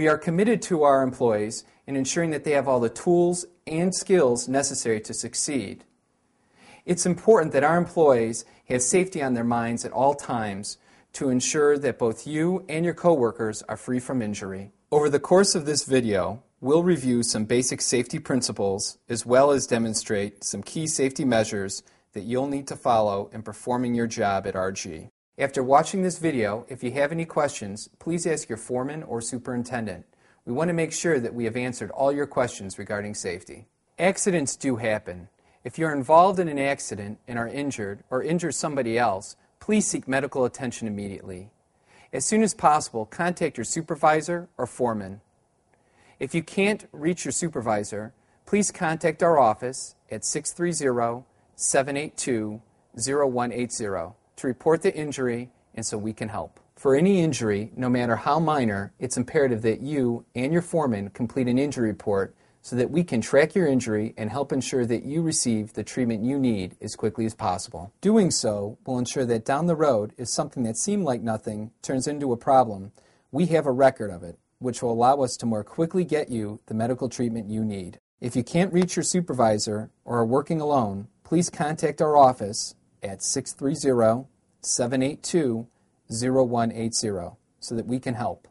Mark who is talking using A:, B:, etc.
A: We are committed to our employees in ensuring that they have all the tools and skills necessary to succeed. It's important that our employees have safety on their minds at all times to ensure that both you and your coworkers are free from injury. Over the course of this video, we'll review some basic safety principles as well as demonstrate some key safety measures that you'll need to follow in performing your job at RG. After watching this video, if you have any questions, please ask your foreman or superintendent. We want to make sure that we have answered all your questions regarding safety. Accidents do happen. If you're involved in an accident and are injured or injure somebody else, please seek medical attention immediately. As soon as possible, contact your supervisor or foreman. If you can't reach your supervisor, please contact our office at 630 782 0180 to report the injury and so we can help. For any injury, no matter how minor, it's imperative that you and your foreman complete an injury report so that we can track your injury and help ensure that you receive the treatment you need as quickly as possible. Doing so will ensure that down the road, if something that seemed like nothing turns into a problem, we have a record of it, which will allow us to more quickly get you the medical treatment you need. If you can't reach your supervisor or are working alone, please contact our office at 630 782 0180 so that we can help.